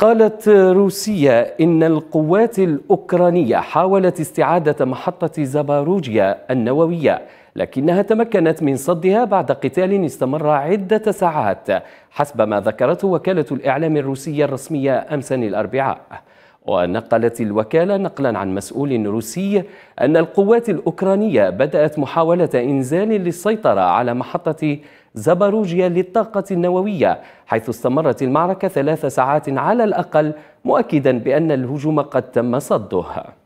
قالت روسيا إن القوات الأوكرانية حاولت استعادة محطة زاباروجيا النووية لكنها تمكنت من صدها بعد قتال استمر عدة ساعات حسب ما ذكرته وكالة الإعلام الروسية الرسمية أمس الأربعاء ونقلت الوكالة نقلا عن مسؤول روسي أن القوات الأوكرانية بدأت محاولة إنزال للسيطرة على محطة زبروجيا للطاقة النووية حيث استمرت المعركة ثلاث ساعات على الأقل مؤكدا بأن الهجوم قد تم صده